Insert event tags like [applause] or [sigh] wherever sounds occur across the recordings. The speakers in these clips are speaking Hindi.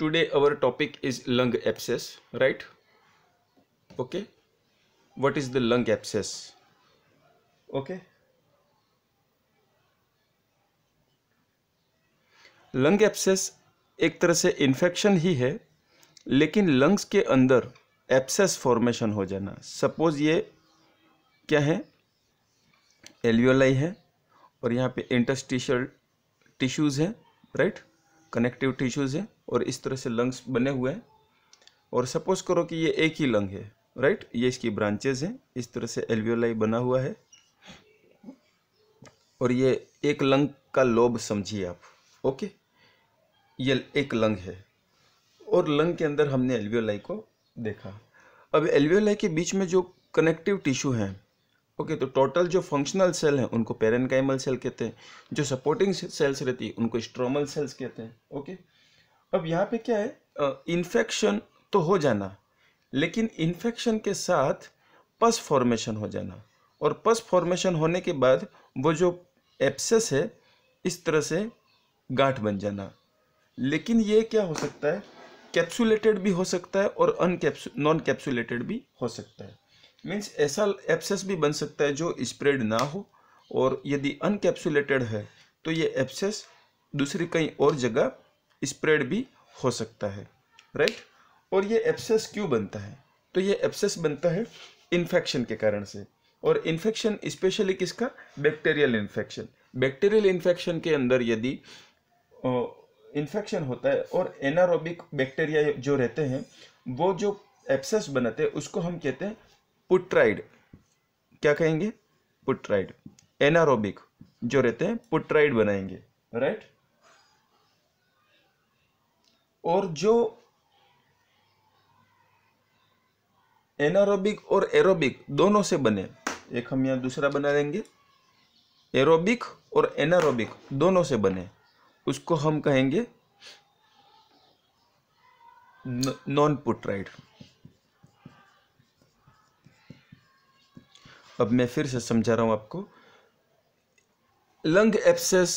today our topic is lung abscess right okay what is the lung abscess okay lung abscess एक तरह से इन्फेक्शन ही है लेकिन लंग्स के अंदर एप्सेस फॉर्मेशन हो जाना सपोज ये क्या है एल्वियोलाई है और यहाँ पे इंटस्टिशल टिश्यूज़ हैं राइट कनेक्टिव टिश्यूज़ है और इस तरह से लंग्स बने हुए हैं और सपोज करो कि ये एक ही लंग है राइट ये इसकी ब्रांचेज हैं इस तरह से एल्वियोलाई बना हुआ है और ये एक लंग का लोब समझिए आप ओके ये एक लंग है और लंग के अंदर हमने एल्वियोलाई को देखा अब एल्वियोलाई के बीच में जो कनेक्टिव टिश्यू हैं ओके तो टोटल जो फंक्शनल सेल हैं उनको पेरेनकाइमल सेल कहते हैं जो सपोर्टिंग सेल्स रहती है उनको स्ट्रोमल सेल्स कहते हैं ओके अब यहाँ पे क्या है इन्फेक्शन तो हो जाना लेकिन इन्फेक्शन के साथ पस फॉर्मेशन हो जाना और पस फॉर्मेशन होने के बाद वो जो एप्सेस है इस तरह से गांठ बन जाना लेकिन ये क्या हो सकता है कैप्सुलेटेड भी हो सकता है और अनकैप्सु नॉन कैप्सुलेटेड भी हो सकता है मीन्स ऐसा एप्सेस भी बन सकता है जो स्प्रेड ना हो और यदि अनकैप्सुलेटेड है तो ये एप्सेस दूसरी कहीं और जगह स्प्रेड भी हो सकता है राइट और ये एप्सेस क्यों बनता है तो ये एप्सेस बनता है इन्फेक्शन के कारण से और इन्फेक्शन स्पेशली किसका बैक्टीरियल इन्फेक्शन बैक्टीरियल इन्फेक्शन के अंदर यदि इन्फेक्शन होता है और एनारोबिक बैक्टीरिया जो रहते हैं वो जो एप्सेस बनाते हैं उसको हम कहते हैं पुट्राइड क्या कहेंगे पुट्राइड एनारोबिक जो रहते हैं पुट्राइड बनाएंगे राइट और जो एनारोबिक और एरोबिक दोनों से बने एक हम यहां दूसरा बना लेंगे एरोबिक और एनारोबिक दोनों से बने उसको हम कहेंगे नॉन पुट्राइड अब मैं फिर से समझा रहा हूँ आपको lung abscess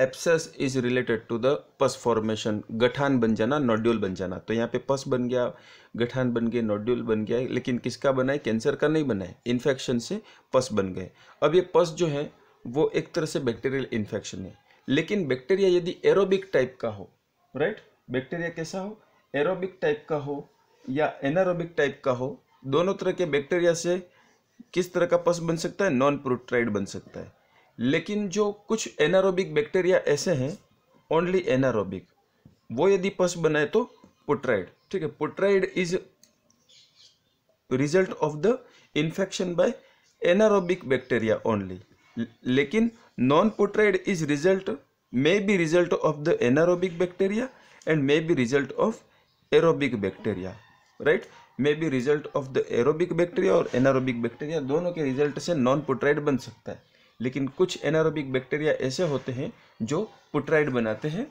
abscess is related to the pus formation गठान बन जाना नोड्यूल बन जाना तो यहाँ पे पस बन गया गठान बन गया नोड्यूल बन गया लेकिन किसका बना है कैंसर का नहीं बना है इन्फेक्शन से पस बन गए अब ये पस जो है वो एक तरह से बैक्टीरियल इन्फेक्शन है लेकिन बैक्टीरिया यदि एरोबिक टाइप का हो राइट बैक्टीरिया कैसा हो एरोबिक टाइप का हो या एनारोबिक टाइप का हो दोनों तरह के बैक्टीरिया से किस तरह का पस बन सकता है नॉन प्रोट्राइड बन सकता है लेकिन जो कुछ एनारोबिक बैक्टीरिया ऐसे हैं ओनली एनारोबिक वो यदि पस बनाए तो पुट्राइड ठीक है putrid is result of the infection by anaerobic bacteria only लेकिन non putrid is result may be result of the anaerobic bacteria and may be result of aerobic bacteria right may be result of the aerobic bacteria और एनारोबिक बैक्टीरिया दोनों के रिजल्ट से नॉन पुट्राइड बन सकता है लेकिन कुछ एनारोबिक बैक्टीरिया ऐसे होते हैं जो पुट्राइड बनाते हैं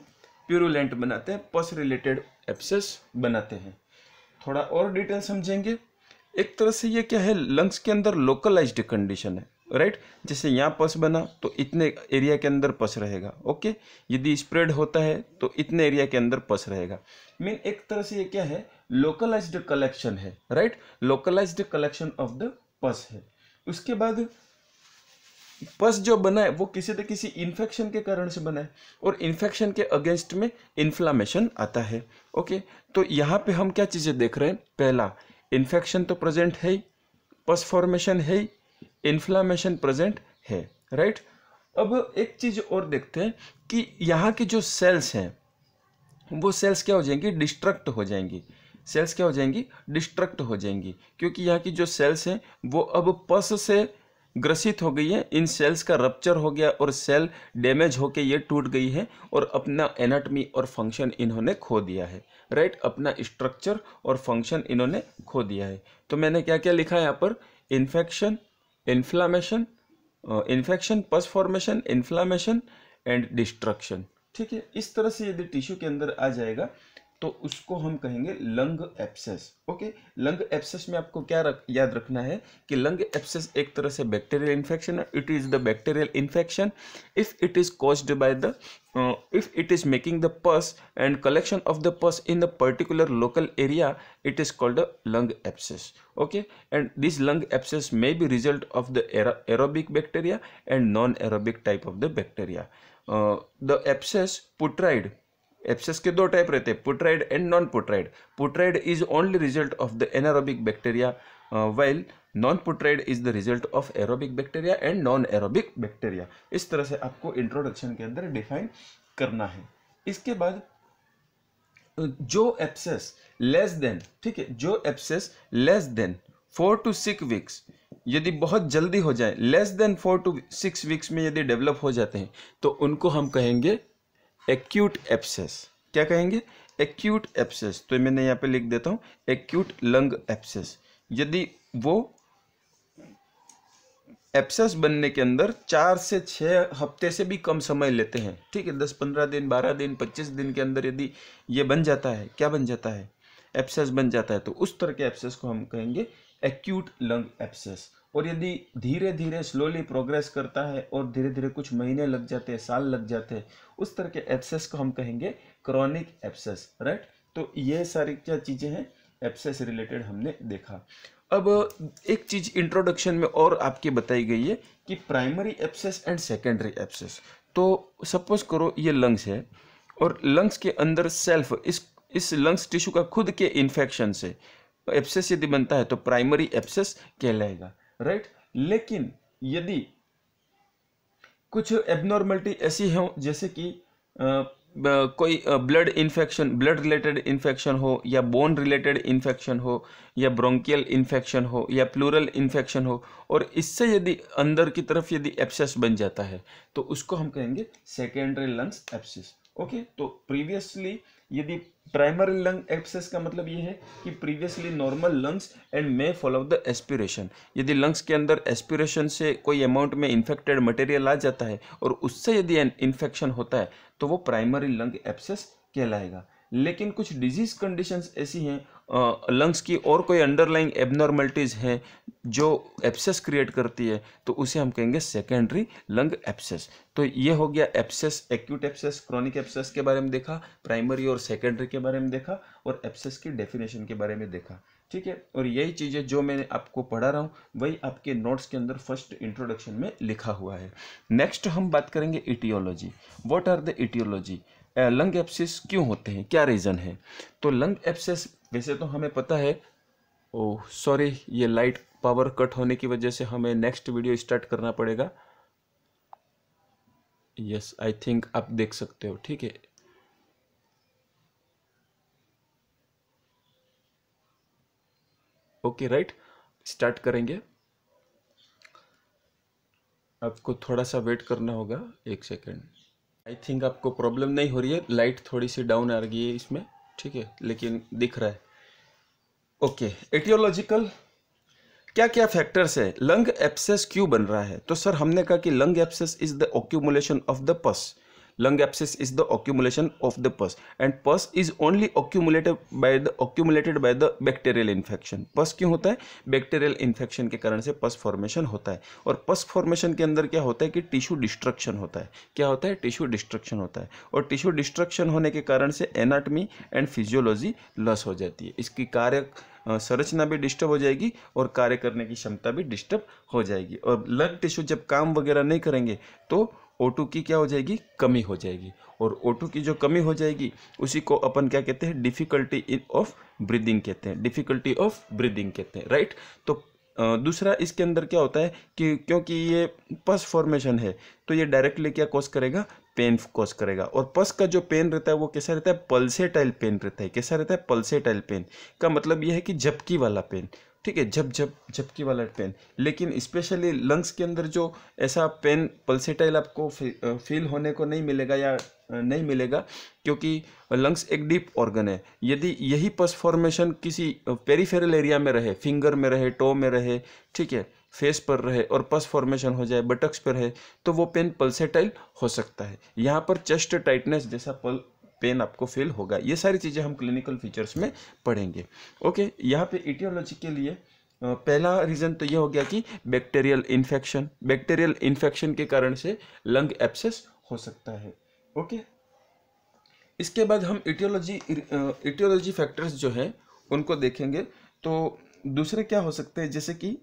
प्यूरोट बनाते हैं पस रिलेटेड एप्सेस बनाते हैं थोड़ा और डिटेल समझेंगे एक तरह से ये क्या है लंग्स के अंदर लोकलाइज कंडीशन है राइट जैसे यहाँ पस बना तो इतने एरिया के अंदर पस रहेगा ओके यदि स्प्रेड होता है तो इतने एरिया के अंदर पस रहेगा मीन एक तरह से ये क्या है लोकलाइज्ड कलेक्शन है right localised collection of the pus है उसके बाद पस जो बना है वो किसी न किसी इन्फेक्शन के कारण से बना है और इन्फेक्शन के अगेंस्ट में इन्फ्लामेशन आता है ओके तो यहाँ पे हम क्या चीज़ें देख रहे हैं पहला इन्फेक्शन तो प्रेजेंट है पस फॉर्मेशन है इन्फ्लामेशन प्रेजेंट है राइट अब एक चीज़ और देखते हैं कि यहाँ के जो सेल्स हैं वो सेल्स क्या हो जाएंगी डिस्ट्रक्ट हो जाएंगी सेल्स क्या हो जाएंगी डिस्ट्रक्ट हो जाएंगी क्योंकि यहाँ की जो सेल्स हैं वो अब पस से ग्रसित हो गई है इन सेल्स का रप्चर हो गया और सेल डैमेज होके ये टूट गई है और अपना एनाटमी और फंक्शन इन्होंने खो दिया है राइट अपना स्ट्रक्चर और फंक्शन इन्होंने खो दिया है तो मैंने क्या क्या लिखा है यहाँ पर infection inflammation infection pus formation inflammation and destruction ठीक है इस तरह से यदि टिश्यू के अंदर आ जाएगा तो उसको हम कहेंगे lung abscess okay lung abscess में आपको क्या रख, याद रखना है कि लंग एप्सेस एक तरह से बैक्टीरियल इन्फेक्शन है it is the bacterial infection if it is caused by the if it is making the pus and collection of the pus in the particular local area it is called a lung abscess okay and this lung abscess may be result of the aerobic bacteria and non aerobic type of the bacteria the abscess putrid abscess के दो टाइप रहते हैं putrid and non putrid putrid is only result of the anaerobic bacteria well non putrid is the result of aerobic bacteria and non aerobic bacteria इस तरह से आपको इंट्रोडक्शन के अंदर डिफाइन करना है इसके बाद uh, जो एप्सेस लेस देन ठीक है जो abscess less than four to six weeks यदि बहुत जल्दी हो जाए less than four to six weeks में यदि डेवलप हो जाते हैं तो उनको हम कहेंगे एक्यूट एप्सेस क्या कहेंगे एक्यूट एप्सेस तो मैंने यहाँ पे लिख देता हूँ एक्यूट लंग एप्सेस यदि वो एप्सेस बनने के अंदर चार से छः हफ्ते से भी कम समय लेते हैं ठीक है दस पंद्रह दिन बारह दिन पच्चीस दिन के अंदर यदि ये बन जाता है क्या बन जाता है एप्सेस बन जाता है तो उस तरह के एप्सेस को हम कहेंगे एक्यूट लंग एप्सेस और यदि धीरे धीरे स्लोली प्रोग्रेस करता है और धीरे धीरे कुछ महीने लग जाते हैं साल लग जाते हैं उस तरह के एप्सेस को हम कहेंगे क्रॉनिक एप्सेस राइट तो ये सारी क्या चीज़ें हैं एप्सेस रिलेटेड हमने देखा अब एक चीज़ इंट्रोडक्शन में और आपकी बताई गई है कि primary abscess and secondary abscess तो सपोज करो ये लंग्स है और लंग्स के अंदर सेल्फ इस इस लंग्स टिश्यू का खुद के इन्फेक्शन से एप्सेस यदि बनता है तो प्राइमरी एप्सेस कहलाएगा राइट लेकिन यदि कुछ एबनॉर्मेलिटी ऐसी हो जैसे कि कोई blood infection blood related infection हो या बोन रिलेटेड इन्फेक्शन हो या ब्रोंकियल इन्फेक्शन हो या प्लूरल इन्फेक्शन हो और इससे यदि अंदर की तरफ यदि एप्सेस बन जाता है तो उसको हम कहेंगे सेकेंडरी लंग्स एप्सिस ओके तो प्रीवियसली यदि प्राइमरी लंग एब्सेस का मतलब ये है कि previously normal lungs and may follow the aspiration यदि लंग्स के अंदर एस्पिरेशन से कोई अमाउंट में इन्फेक्टेड मटेरियल आ जाता है और उससे यदि इन्फेक्शन होता है तो वो प्राइमरी लंग एब्सेस कहलाएगा लेकिन कुछ डिजीज कंडीशंस ऐसी हैं लंग्स की और कोई अंडरलाइंग एबनॉर्मेलिटीज़ हैं जो एप्सेस क्रिएट करती है तो उसे हम कहेंगे सेकेंडरी लंग एप्सेस तो ये हो गया abscess acute abscess chronic abscess के बारे में देखा प्राइमरी और सेकेंडरी के बारे में देखा और एप्सेस की डेफिनेशन के बारे में देखा ठीक है और यही चीज़ें जो मैंने आपको पढ़ा रहा हूँ वही आपके नोट्स के अंदर फर्स्ट इंट्रोडक्शन में लिखा हुआ है नेक्स्ट हम बात करेंगे aetiology what are the aetiology lung abscess क्यों होते हैं क्या रीज़न है तो लंग एब्सेस वैसे तो हमें पता है ओ सॉरी ये लाइट पावर कट होने की वजह से हमें नेक्स्ट वीडियो स्टार्ट करना पड़ेगा यस आई थिंक आप देख सकते हो ठीक है ओके राइट स्टार्ट करेंगे आपको थोड़ा सा वेट करना होगा एक सेकेंड आई थिंक आपको प्रॉब्लम नहीं हो रही है लाइट थोड़ी सी डाउन आ रही है इसमें ठीक है लेकिन दिख रहा है ओके एटियोलॉजिकल क्या क्या फैक्टर्स है लंग एप्सेस क्यों बन रहा है तो सर हमने कहा कि lung abscess is the accumulation of the pus lung abscess is the accumulation of the pus and pus is only accumulated by the accumulated by the bacterial infection pus क्यों होता है बैक्टीरियल इन्फेक्शन के कारण से पस फॉर्मेशन होता है और पस फॉर्मेशन के अंदर क्या होता है कि टिश्यू डिस्ट्रक्शन होता है क्या होता है टिश्यू डिस्ट्रक्शन होता है और टिश्यू डिस्ट्रक्शन होने के कारण से एनाटमी एंड फिजियोलॉजी लॉस हो जाती है इसकी कार्य संरचना भी डिस्टर्ब हो जाएगी और कार्य करने की क्षमता भी डिस्टर्ब हो जाएगी और लंग टिश्यू जब काम वगैरह नहीं करेंगे तो ओ टू की क्या हो जाएगी कमी हो जाएगी और ओ टू की जो कमी हो जाएगी उसी को अपन क्या कहते हैं डिफ़िकल्टी ऑफ ब्रीदिंग कहते हैं डिफ़िकल्टी ऑफ ब्रीदिंग कहते हैं राइट तो दूसरा इसके अंदर क्या होता है कि क्योंकि ये पस फॉर्मेशन है तो ये डायरेक्टली क्या कॉज करेगा पेन कॉज करेगा और पस का जो पेन रहता है वो कैसा रहता है पल्सेटाइल पेन रहता है कैसा रहता है पल्सेटाइल पेन का मतलब ये है कि झपकी वाला पेन ठीक है झप जब झपकी वाला पेन लेकिन स्पेशली लंग्स के अंदर जो ऐसा पेन पल्सेटाइल आपको फील होने को नहीं मिलेगा या नहीं मिलेगा क्योंकि लंग्स एक डीप ऑर्गन है यदि यही पस फॉर्मेशन किसी पेरीफेरल एरिया में रहे फिंगर में रहे टो में रहे ठीक है फेस पर रहे और पस फॉर्मेशन हो जाए बटक्स पर रहे तो वो पेन पल्सेटाइल हो सकता है यहाँ पर चेस्ट टाइटनेस जैसा पल पेन आपको फील होगा ये सारी चीज़ें हम क्लिनिकल फीचर्स में पढ़ेंगे ओके यहाँ पे इटियोलॉजी के लिए पहला रीज़न तो यह हो गया कि बैक्टीरियल इन्फेक्शन बैक्टीरियल इन्फेक्शन के कारण से लंग एप्सेस हो सकता है ओके इसके बाद हम इटियोलॉजी इटियोलॉजी फैक्टर्स जो है उनको देखेंगे तो दूसरे क्या हो सकते हैं जैसे कि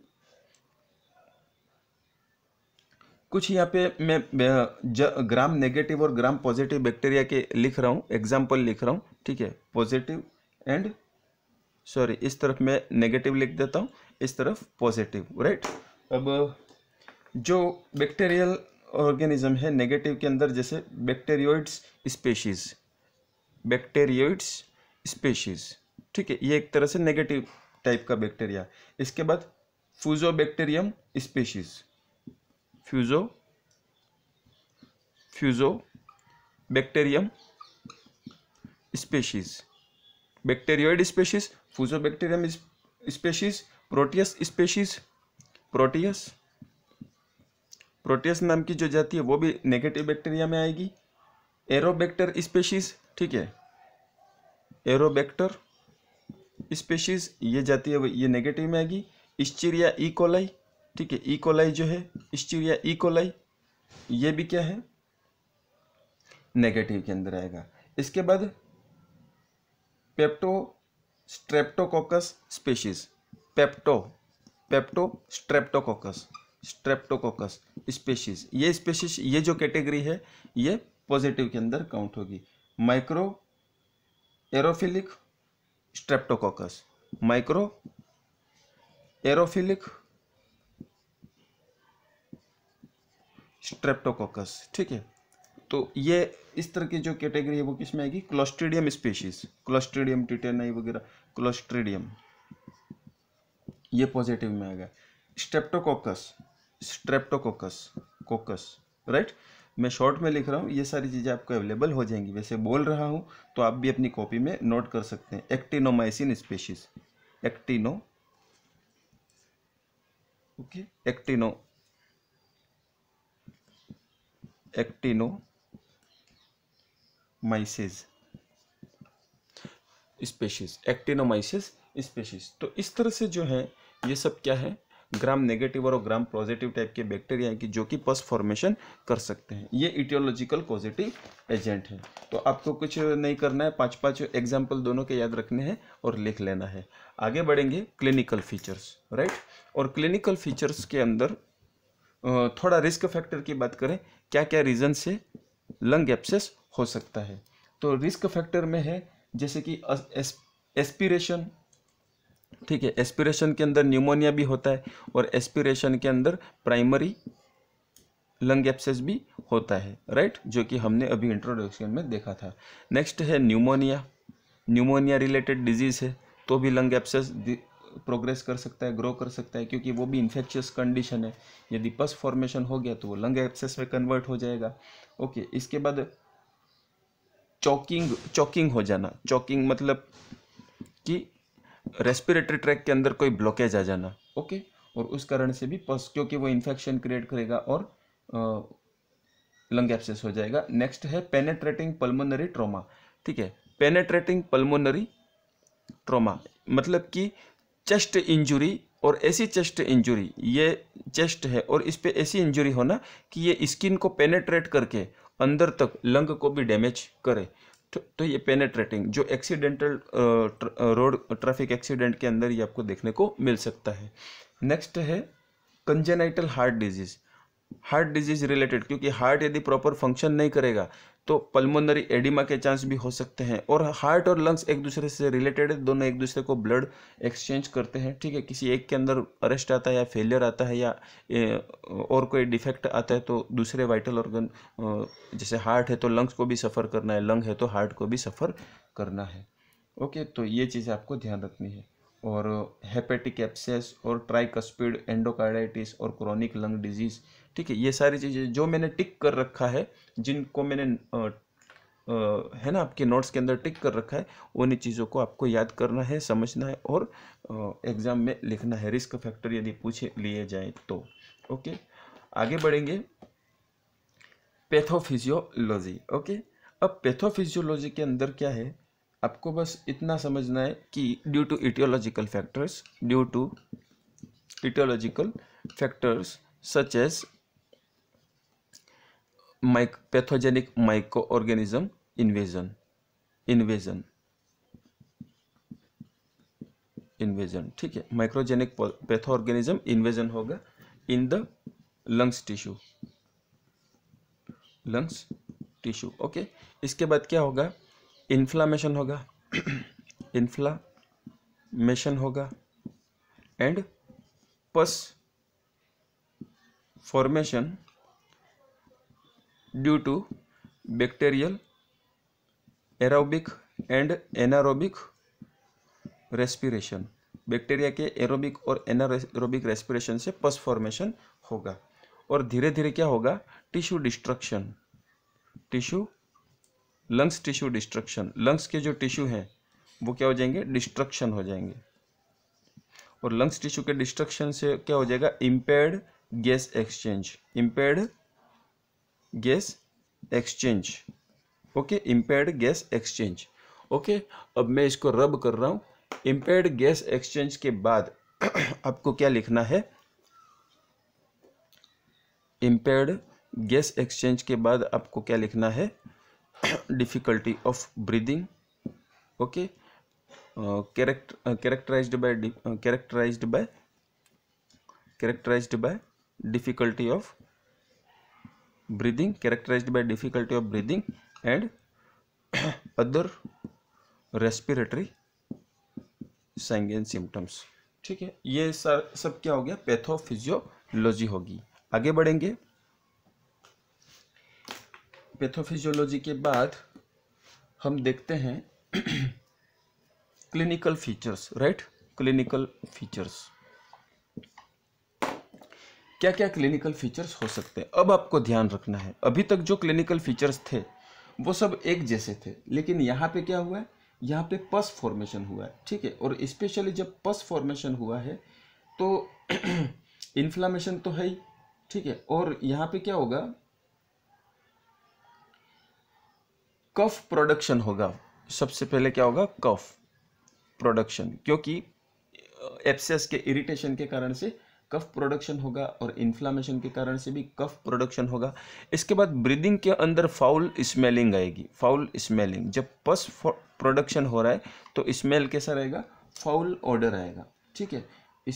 कुछ यहाँ पे मैं ग्राम नेगेटिव और ग्राम पॉजिटिव बैक्टीरिया के लिख रहा हूँ एग्जाम्पल लिख रहा हूँ ठीक है पॉजिटिव एंड सॉरी इस तरफ मैं नेगेटिव लिख देता हूँ इस तरफ पॉजिटिव राइट अब जो बैक्टीरियल ऑर्गेनिज्म है नेगेटिव के अंदर जैसे बैक्टेरियोइड्स स्पेशीज बैक्टेरियोइड्स स्पेशीज ठीक है ये एक तरह से नेगेटिव टाइप का बैक्टीरिया इसके बाद fusobacterium species fuso fusobacterium species bacteroid species fusobacterium species proteus species proteus proteus नाम की जो जाती है वो भी नेगेटिव बैक्टीरिया में आएगी एरोबैक्टर स्पेशीज ठीक है एरोबैक्टर स्पेशीज ये जाती है ये नेगेटिव में आएगी इस्चीरिया ई कोलाई ठीक है इकोलाई e जो है स्टीरिया इकोलाई e ये भी क्या है नेगेटिव के अंदर आएगा इसके बाद peptostreptococcus species pepto peptostreptococcus streptococcus species ये स्पेशीज ये जो कैटेगरी है ये पॉजिटिव के अंदर काउंट होगी microaerophilic streptococcus microaerophilic streptococcus ठीक है तो ये इस तरह की जो कैटेगरी है वो किस में आएगी क्लोस्ट्रीडियम स्पीशीज क्लोस्ट्रीडियम टिटेनाई वगैरह क्लोस्ट्रीडियम ये पॉजिटिव में आएगा स्ट्रेप्टोकोकस स्ट्रेप्टोकोकस कोकस राइट मैं शॉर्ट में लिख रहा हूँ ये सारी चीज़ें आपको अवेलेबल हो जाएंगी वैसे बोल रहा हूँ तो आप भी अपनी कॉपी में नोट कर सकते हैं actinomycin species actino okay actino actinomyces species actinomyces species तो इस तरह से जो है ये सब क्या है ग्राम नेगेटिव और ग्राम पॉजिटिव टाइप के बैक्टीरिया हैं कि जो कि पस फॉर्मेशन कर सकते हैं ये इटियोलॉजिकल पॉजिटिव एजेंट है तो आपको कुछ नहीं करना है पांच पांच एग्जाम्पल दोनों के याद रखने हैं और लिख लेना है आगे बढ़ेंगे क्लिनिकल फीचर्स राइट और क्लिनिकल फीचर्स के अंदर थोड़ा रिस्क फैक्टर की बात करें क्या क्या रीज़न से लंग एप्सेस हो सकता है तो रिस्क फैक्टर में है जैसे कि एस्पिरेशन ठीक है एस्पिरेशन के अंदर न्यूमोनिया भी होता है और एस्पिरेशन के अंदर प्राइमरी लंग एप्सेस भी होता है राइट जो कि हमने अभी इंट्रोडक्शन में देखा था नेक्स्ट है न्यूमोनिया न्यूमोनिया रिलेटेड डिजीज़ है तो भी लंग एप्सेस प्रोग्रेस कर सकता है ग्रो कर सकता है क्योंकि वो भी इन्फेक्शियस कंडीशन है यदि पस फॉर्मेशन हो गया तो वो लंग एक्सेस में कन्वर्ट हो जाएगा ओके इसके बाद चौकिंग चौकिंग हो जाना चौकिंग मतलब कि रेस्पिरेटरी ट्रैक के अंदर कोई ब्लॉकेज आ जाना ओके और उस कारण से भी पस क्योंकि वो इन्फेक्शन क्रिएट करेगा और लंग एब्सेस हो जाएगा नेक्स्ट है पेनेट्रेटिंग पल्मोनरी ट्रोमा ठीक है पेनेट्रेटिंग पल्मोनरी ट्रोमा मतलब कि चेस्ट इंजुरी और ऐसी चेस्ट इंजरी ये चेस्ट है और इस पर ऐसी इंजुरी होना कि ये स्किन को पेनेट्रेट करके अंदर तक लंग को भी डैमेज करे तो, तो ये पेनेट्रेटिंग जो एक्सीडेंटल रोड ट्रैफिक एक्सीडेंट के अंदर ये आपको देखने को मिल सकता है नेक्स्ट है congenital heart disease heart disease related क्योंकि हार्ट यदि प्रॉपर फंक्शन नहीं करेगा तो पल्मोनरी एडिमा के चांस भी हो सकते हैं और हार्ट और लंग्स एक दूसरे से रिलेटेड है दोनों एक दूसरे को ब्लड एक्सचेंज करते हैं ठीक है किसी एक के अंदर अरेस्ट आता है या फेलियर आता है या और कोई डिफेक्ट आता है तो दूसरे वाइटल ऑर्गन जैसे हार्ट है तो लंग्स को भी सफ़र करना है लंग है तो हार्ट को भी सफ़र करना है ओके तो ये चीज़ें आपको ध्यान रखनी है और हेपेटिक एप्सेस और ट्राइकस्पिड एंडोकार्डाइटिस और क्रॉनिक लंग डिजीज़ ठीक है ये सारी चीज़ें जो मैंने टिक कर रखा है जिनको मैंने आ, आ, है ना आपके नोट्स के अंदर टिक कर रखा है उन चीज़ों को आपको याद करना है समझना है और एग्ज़ाम में लिखना है रिस्क फैक्टर यदि पूछे लिए जाए तो ओके आगे बढ़ेंगे पैथोफिजियोलॉजी ओके अब पैथोफिजियोलॉजी के अंदर क्या है आपको बस इतना समझना है कि due to aetiological factors due to aetiological factors such as pathogenic microorganism invasion invasion invasion ठीक है माइक्रोजेनिक पैथो ऑर्गेनिज्म इन्वेजन होगा in the lungs tissue lungs tissue okay इसके बाद क्या होगा इन्फ्लामेशन होगा इन्फ्लामेशन [clears throat] होगा and pus formation due to bacterial aerobic and anaerobic respiration bacteria के एरोबिक और एनारोबिक रेस्पिरेशन से पस फॉर्मेशन होगा और धीरे धीरे क्या होगा tissue destruction tissue lungs tissue destruction lungs के जो टिश्यू हैं वो क्या हो जाएंगे डिस्ट्रक्शन हो जाएंगे और लंग्स टिश्यू के डिस्ट्रक्शन से क्या हो जाएगा impaired gas exchange impaired gas exchange okay impaired gas exchange okay अब मैं इसको रब कर रहा हूँ इम्पेयर्ड गैस एक्सचेंज के बाद आपको क्या लिखना है इम्पेयर्ड गैस एक्सचेंज के बाद आपको क्या लिखना है difficulty of breathing okay characterised by characterised by characterised by difficulty of breathing characterized by difficulty of breathing and other respiratory signs and symptoms ठीक है ये सर सब क्या हो गया पैथोफिजियोलॉजी होगी आगे बढ़ेंगे पैथोफिजियोलॉजी के बाद हम देखते हैं clinical features right clinical features क्या क्या क्लिनिकल फीचर्स हो सकते हैं अब आपको ध्यान रखना है अभी तक जो क्लिनिकल फीचर्स थे वो सब एक जैसे थे लेकिन यहाँ पे क्या हुआ है यहाँ पे पस फॉर्मेशन हुआ है ठीक है और स्पेशली जब पस फॉर्मेशन हुआ है तो इन्फ्लामेशन [clears throat] तो है ही ठीक है और यहाँ पे क्या होगा कफ प्रोडक्शन होगा सबसे पहले क्या होगा कफ प्रोडक्शन क्योंकि एप्सेस के इरिटेशन के कारण से कफ प्रोडक्शन होगा और इन्फ्लामेशन के कारण से भी कफ प्रोडक्शन होगा इसके बाद ब्रीदिंग के अंदर फाउल स्मेलिंग आएगी फाउल स्मेलिंग जब पस प्रोडक्शन हो रहा है तो स्मेल कैसा रहेगा फाउल ऑर्डर आएगा ठीक है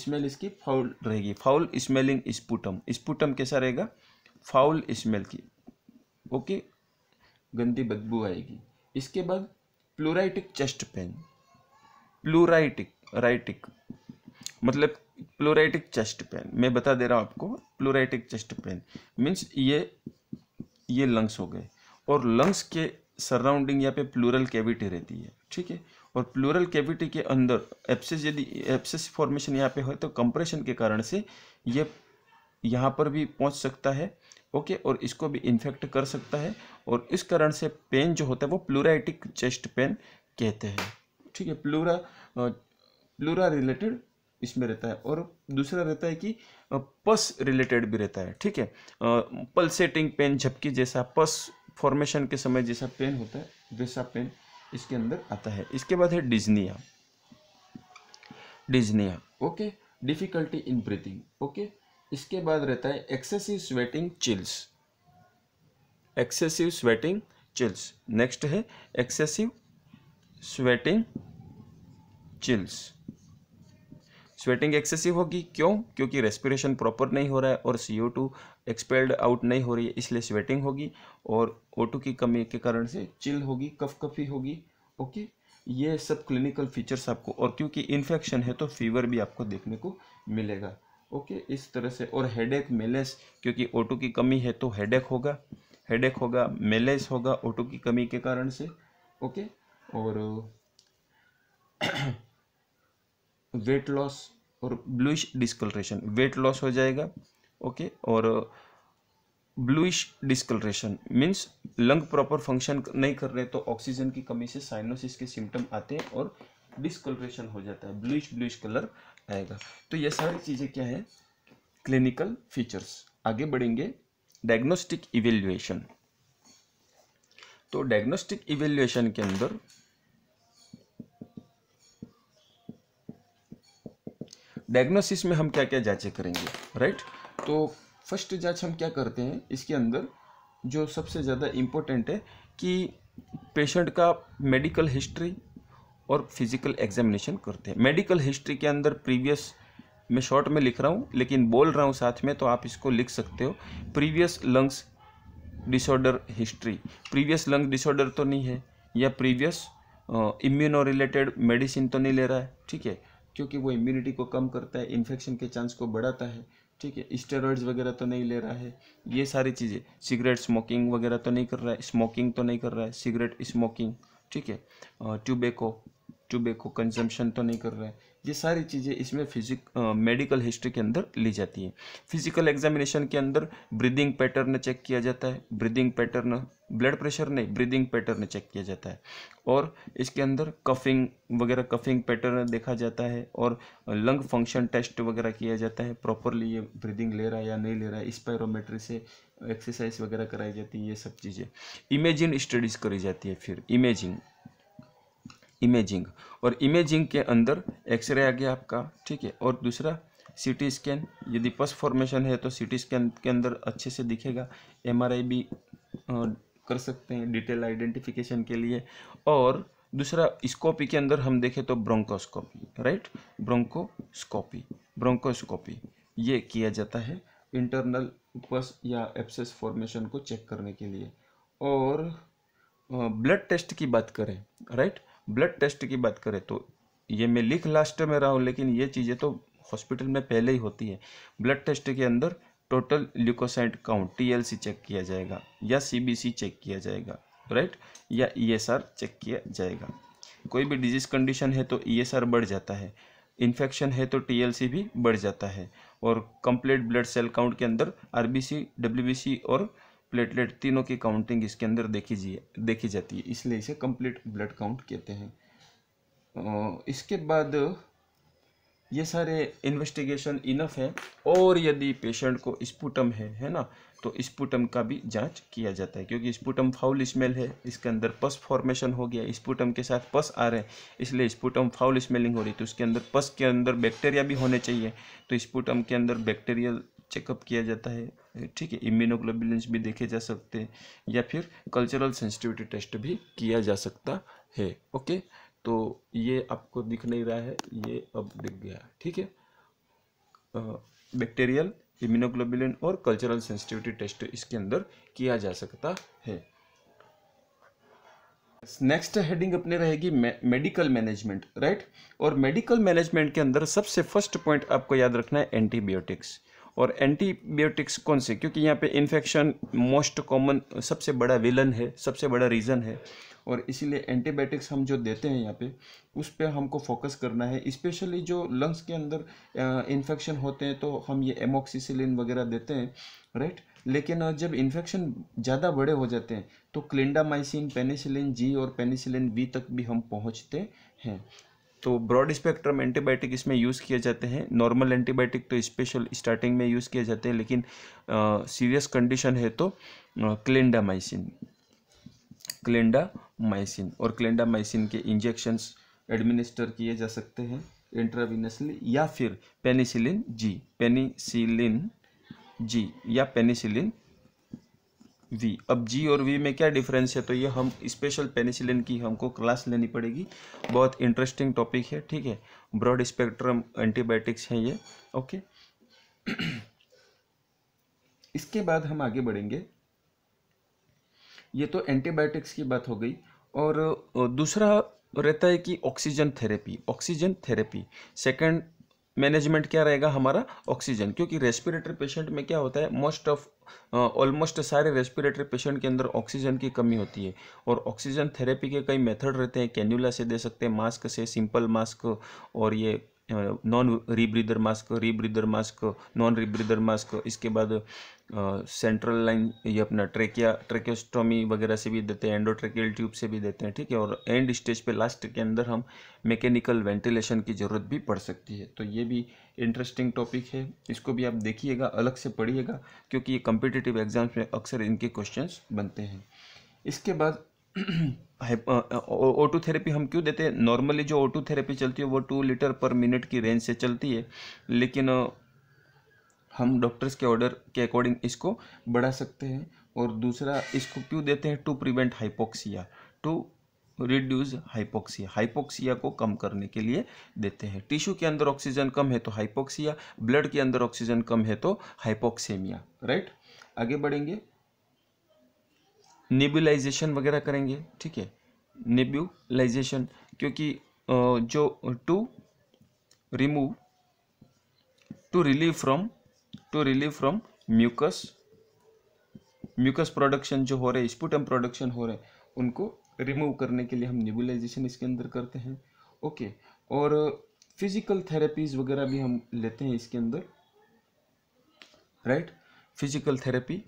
स्मेल इसकी फाउल रहेगी फाउल स्मेलिंग स्पूटम स्पूटम कैसा रहेगा फाउल स्मेल की ओके गंदी बदबू आएगी इसके बाद प्लूराइटिक चेस्ट पेन प्लूराइटिक राइटिक मतलब प्लोराइटिक चेस्ट पेन मैं बता दे रहा हूँ आपको प्लोराइटिक चेस्ट पेन मीन्स ये ये लंग्स हो गए और लंग्स के सराउंडिंग यहाँ पे प्लूरल कैविटी रहती है ठीक है और प्लूरल कैविटी के अंदर एप्सिस यदि एप्सिस फॉर्मेशन यहाँ पे हो तो कंप्रेशन के कारण से ये यहाँ पर भी पहुँच सकता है ओके और इसको भी इन्फेक्ट कर सकता है और इस कारण से पेन जो होता है वो प्लूराइटिक चेस्ट पेन कहते हैं ठीक है प्लूरा प्लूरा रिलेटेड इसमें रहता है और दूसरा रहता है कि पस रिलेटेड भी रहता है ठीक है पल्सेटिंग पेन झपकी जैसा पस फॉर्मेशन के समय जैसा पेन होता है वैसा पेन इसके अंदर आता है इसके बाद है dyspnoea dyspnoea okay difficulty in breathing okay इसके बाद रहता है excessive sweating chills excessive sweating chills next है excessive sweating chills sweating excessive होगी क्यों क्योंकि रेस्पिरेशन प्रॉपर नहीं हो रहा है और C O two expelled out नहीं हो रही है इसलिए स्वेटिंग होगी और ओ टू की कमी के कारण से चिल होगी कफ कफी होगी ओके ये सब क्लिनिकल फीचर्स आपको और क्योंकि इन्फेक्शन है तो फीवर भी आपको देखने को मिलेगा ओके इस तरह से और एक मेलेस क्योंकि ओ टू की कमी है तो हेडेक होगा एक होगा मेलेस होगा ओ टू की कमी के कारण से ओके और वेट [clears throat] लॉस और ब्लूइश डिस्कलरेशन वेट लॉस हो जाएगा ओके और bluish discolouration means lung proper function नहीं कर रहे तो ऑक्सीजन की कमी से साइनोसिस के सिम्टम आते हैं और डिस्कलरेशन हो जाता है ब्लूइश ब्लूइश कलर आएगा तो ये सारी चीज़ें क्या है क्लिनिकल फीचर्स आगे बढ़ेंगे डायग्नोस्टिक इवेल्युएशन तो डायग्नोस्टिक इवेल्युएशन के अंदर डायग्नोसिस में हम क्या क्या जाँचें करेंगे राइट तो फर्स्ट जाँच हम क्या करते हैं इसके अंदर जो सबसे ज़्यादा इम्पोर्टेंट है कि पेशेंट का मेडिकल हिस्ट्री और फिजिकल एग्जामिनेशन करते हैं मेडिकल हिस्ट्री के अंदर प्रीवियस मैं शॉर्ट में लिख रहा हूँ लेकिन बोल रहा हूँ साथ में तो आप इसको लिख सकते हो previous lungs disorder history previous lung disorder तो नहीं है या प्रीवियस इम्यूनो रिलेटेड मेडिसिन तो नहीं ले रहा है ठीक है क्योंकि वो इम्यूनिटी को कम करता है इन्फेक्शन के चांस को बढ़ाता है ठीक है स्टेरॉइड्स वगैरह तो नहीं ले रहा है ये सारी चीज़ें सिगरेट स्मोकिंग वगैरह तो नहीं कर रहा है स्मोकिंग तो नहीं कर रहा है सिगरेट स्मोकिंग ठीक है ट्यूबेको टोबैको कंजम्पशन तो नहीं कर रहा है ये सारी चीज़ें इसमें फिजिक मेडिकल हिस्ट्री के अंदर ली जाती है फिजिकल एग्जामिनेशन के अंदर ब्रीदिंग पैटर्न चेक किया जाता है ब्रीदिंग पैटर्न ब्लड प्रेशर नहीं ब्रीदिंग पैटर्न चेक किया जाता है और इसके अंदर कफिंग वगैरह कफिंग पैटर्न देखा जाता है और लंग फंक्शन टेस्ट वगैरह किया जाता है प्रॉपरली ये ब्रीदिंग ले रहा है या नहीं ले रहा है स्पायरोमेट्री से एक्सरसाइज वगैरह कराई जाती है ये सब चीज़ें इमेजिंग स्टडीज़ करी जाती है फिर इमेजिंग इमेजिंग और इमेजिंग के अंदर एक्सरे आ गया आपका ठीक है और दूसरा सीटी स्कैन यदि पस फॉर्मेशन है तो सीटी स्कैन के अंदर अच्छे से दिखेगा एमआरआई भी कर सकते हैं डिटेल आइडेंटिफिकेशन के लिए और दूसरा स्कोपी के अंदर हम देखें तो ब्रोंकोस्कोपी राइट ब्रोंकोस्कोपी ब्रोंकोस्कोपी ये किया जाता है इंटरनल पस या एप्सेस फॉर्मेशन को चेक करने के लिए और ब्लड टेस्ट की बात करें राइट right? ब्लड टेस्ट की बात करें तो ये मैं लिख लास्ट में रहा हूँ लेकिन ये चीज़ें तो हॉस्पिटल में पहले ही होती है ब्लड टेस्ट के अंदर total leucocyte count TLC check किया जाएगा या सीबीसी चेक किया जाएगा राइट या ईएसआर e चेक किया जाएगा कोई भी डिजीज़ कंडीशन है तो ईएसआर e बढ़ जाता है इन्फेक्शन है तो टीएलसी भी बढ़ जाता है और कंप्लीट ब्लड सेल काउंट के अंदर आरबीसी डब्ल्यूबीसी और प्लेटलेट तीनों की काउंटिंग इसके अंदर देखी जी देखी जाती है इसलिए इसे कंप्लीट ब्लड काउंट कहते हैं इसके बाद ये सारे इन्वेस्टिगेशन इनफ है और यदि पेशेंट को स्पूटम है है ना तो स्पूटम का भी जांच किया जाता है क्योंकि स्पूटम फाउल स्मेल है इसके अंदर पस फॉर्मेशन हो गया स्पूटम के साथ पस आ रहे हैं इसलिए स्पूटम फाउल स्मेलिंग हो रही तो उसके अंदर पस के अंदर बैक्टीरिया भी होने चाहिए तो स्पूटम के अंदर बैक्टीरियल चेकअप किया जाता है ठीक है इम्यूनोग्लोबिलेंस भी देखे जा सकते हैं या फिर कल्चरल सेंसिटिविटी टेस्ट भी किया जा सकता है ओके तो ये आपको दिख नहीं रहा है ये अब दिख गया ठीक है बैक्टीरियल इम्यूनोग्लोबिलिन और कल्चरल सेंसिटिविटी टेस्ट इसके अंदर किया जा सकता है नेक्स्ट हेडिंग अपने रहेगी मेडिकल मैनेजमेंट राइट और मेडिकल मैनेजमेंट के अंदर सबसे फर्स्ट पॉइंट आपको याद रखना है एंटीबायोटिक्स और एंटीबायोटिक्स कौन से क्योंकि यहाँ पे इन्फेक्शन मोस्ट कॉमन सबसे बड़ा विलन है सबसे बड़ा रीज़न है और इसीलिए एंटीबायोटिक्स हम जो देते हैं यहाँ पे उस पर हमको फोकस करना है स्पेशली जो लंग्स के अंदर इन्फेक्शन होते हैं तो हम ये एमोक्सीसिलिन वगैरह देते हैं राइट लेकिन जब इन्फेक्शन ज़्यादा बड़े हो जाते हैं तो क्लिंडामाइसिन पेनिसिलिन जी और पेनिसिलिन बी तक भी हम पहुँचते हैं तो ब्रॉड स्पेक्ट्रम एंटीबायोटिक इसमें यूज़ किए जाते हैं नॉर्मल एंटीबायोटिक तो स्पेशल स्टार्टिंग में यूज़ किए जाते हैं लेकिन सीरियस कंडीशन है तो क्लेंडामाइसिन क्लेंडामाइसिन और क्लेंडामाइसिन के इंजेक्शन्स एडमिनिस्टर किए जा सकते हैं इंट्रावीनसली या फिर पेनिसिलिन जी पेनिसिलिन जी या पेनिसिलिन वी अब जी और वी में क्या डिफरेंस है तो ये हम स्पेशल पेनिसिलिन की हमको क्लास लेनी पड़ेगी बहुत इंटरेस्टिंग टॉपिक है ठीक है ब्रॉड स्पेक्ट्रम एंटीबायोटिक्स हैं ये ओके [clears throat] इसके बाद हम आगे बढ़ेंगे ये तो एंटीबायोटिक्स की बात हो गई और दूसरा रहता है कि oxygen therapy oxygen therapy second management क्या रहेगा हमारा ऑक्सीजन क्योंकि रेस्पिरेटरी पेशेंट में क्या होता है मोस्ट ऑफ ऑलमोस्ट सारे रेस्पिरेटरी पेशेंट के अंदर ऑक्सीजन की कमी होती है और ऑक्सीजन थेरेपी के कई मेथड रहते हैं कैन्यूला से दे सकते हैं मास्क से सिंपल मास्क और ये non rebreather mask rebreather mask non rebreather mask इसके बाद सेंट्रल लाइन ये अपना ट्रेकिया ट्रेकोस्टोमी वगैरह से भी देते हैं एंडोट्रेकियल ट्यूब से भी देते हैं ठीक है और एंड स्टेज पे लास्ट के अंदर हम मैकेनिकल वेंटिलेशन की ज़रूरत भी पड़ सकती है तो ये भी इंटरेस्टिंग टॉपिक है इसको भी आप देखिएगा अलग से पढ़िएगा क्योंकि ये कम्पिटिटिव एग्जाम्स में अक्सर इनके क्वेश्चन बनते हैं इसके बाद [clears throat] ओटू थेरेपी हम क्यों देते हैं नॉर्मली जो ओटू थेरेपी चलती है वो टू लीटर पर मिनट की रेंज से चलती है लेकिन हम डॉक्टर्स के ऑर्डर के अकॉर्डिंग इसको बढ़ा सकते हैं और दूसरा इसको क्यों देते हैं to prevent hypoxia to reduce hypoxia hypoxia को कम करने के लिए देते हैं टिश्यू के अंदर ऑक्सीजन कम है तो हाइपोक्सिया ब्लड के अंदर ऑक्सीजन कम है तो हाइपोक्सेमिया राइट आगे बढ़ेंगे नेबुलाइजेशन वगैरह करेंगे ठीक है नेबुलाइजेशन क्योंकि जो to remove to relieve from to relieve from mucus mucus production जो हो रहे हैं स्पूटम प्रोडक्शन हो रहे हैं उनको रिमूव करने के लिए हम नेबुलाइजेशन इसके अंदर करते हैं ओके और फिजिकल थेरेपीज वगैरह भी हम लेते हैं इसके अंदर right physical therapy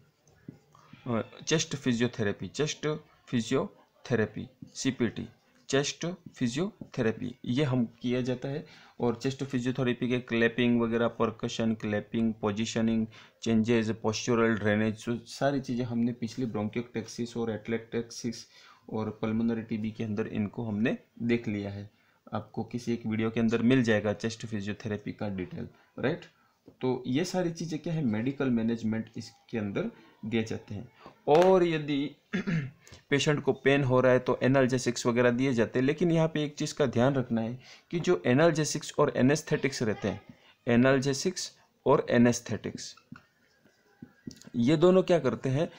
chest physiotherapy chest physiotherapy CPT chest physiotherapy ये हम किया जाता है और चेस्ट फिजियोथेरेपी के क्लैपिंग वगैरह percussion clapping positioning changes postural drainage सारी चीज़ें हमने पिछली ब्रोंकियोटेक्सिस और एटलेटेक्सिस और पल्मोनरी टीबी के अंदर इनको हमने देख लिया है आपको किसी एक वीडियो के अंदर मिल जाएगा चेस्ट फिजियोथेरेपी का डिटेल राइट तो ये सारी चीज़ें क्या है मेडिकल मैनेजमेंट इसके अंदर दिए जाते हैं और यदि पेशेंट [clears throat] को पेन हो रहा है तो एनाल्जेसिक्स वगैरह दिए जाते हैं लेकिन यहाँ पे एक चीज़ का ध्यान रखना है कि जो एनालजेसिक्स और एनेस्थेटिक्स रहते हैं एनालजेसिक्स और एनेस्थेटिक्स ये दोनों क्या करते हैं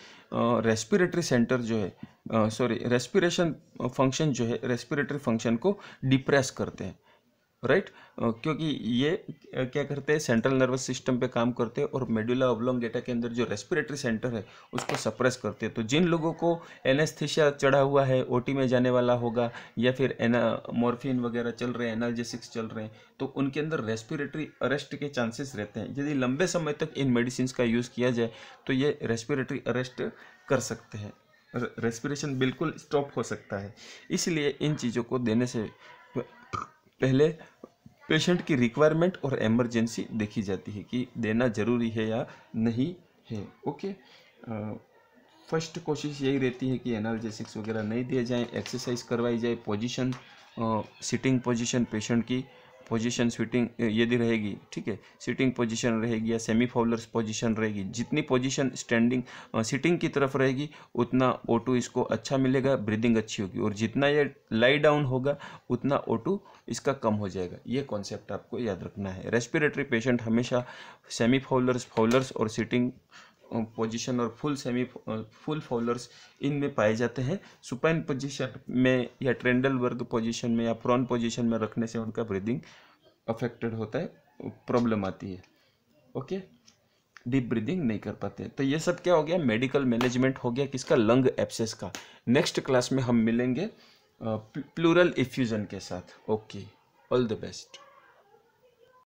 रेस्पिरेटरी सेंटर जो है सॉरी रेस्पिरेशन फंक्शन जो है रेस्पिरेटरी फंक्शन को डिप्रेस करते हैं राइट क्योंकि ये क्या करते हैं सेंट्रल नर्वस सिस्टम पे काम करते हैं और मेडुला ओब्लोंगेटा के अंदर जो रेस्पिरेटरी सेंटर है उसको सप्रेस करते हैं तो जिन लोगों को एनेस्थिशिया चढ़ा हुआ है ओटी में जाने वाला होगा या फिर एना मॉर्फिन वगैरह चल रहे हैं एनर्जेसिक्स चल रहे हैं तो उनके अंदर रेस्पिरेटरी अरेस्ट के चांसेस रहते हैं यदि लंबे समय तक इन मेडिसिन का यूज़ किया जाए तो ये रेस्पिरेटरी अरेस्ट कर सकते हैं रेस्पिरेशन बिल्कुल स्टॉप हो सकता है इसलिए इन चीज़ों को देने से पहले पेशेंट की रिक्वायरमेंट और एमरजेंसी देखी जाती है कि देना ज़रूरी है या नहीं है ओके फर्स्ट कोशिश यही रहती है कि एनालजेसिक्स वगैरह नहीं दिए जाएं एक्सरसाइज करवाई जाए पोजीशन सिटिंग पोजीशन पेशेंट की पोजीशन स्विटिंग यदि रहेगी ठीक है सिटिंग पोजीशन रहेगी या सेमी फॉलर्स पोजीशन रहेगी जितनी पोजीशन स्टैंडिंग सिटिंग की तरफ रहेगी उतना ओ इसको अच्छा मिलेगा ब्रीदिंग अच्छी होगी और जितना ये लाई डाउन होगा उतना ओ इसका कम हो जाएगा ये कॉन्सेप्ट आपको याद रखना है रेस्पिरेटरी पेशेंट हमेशा सेमी फॉलर्स फॉलर्स और सिटिंग पोजीशन और फुल सेमी फुल फॉलर्स इनमें पाए जाते हैं सुपाइन पोजीशन में या ट्रेंडल वर्ग पोजीशन में या प्रॉन पोजीशन में रखने से उनका ब्रीदिंग अफेक्टेड होता है प्रॉब्लम आती है ओके डीप ब्रीदिंग नहीं कर पाते तो ये सब क्या हो गया मेडिकल मैनेजमेंट हो गया किसका लंग एप्सेस का नेक्स्ट क्लास में हम मिलेंगे प्लूरल इफ्यूज़न के साथ ओके ऑल द बेस्ट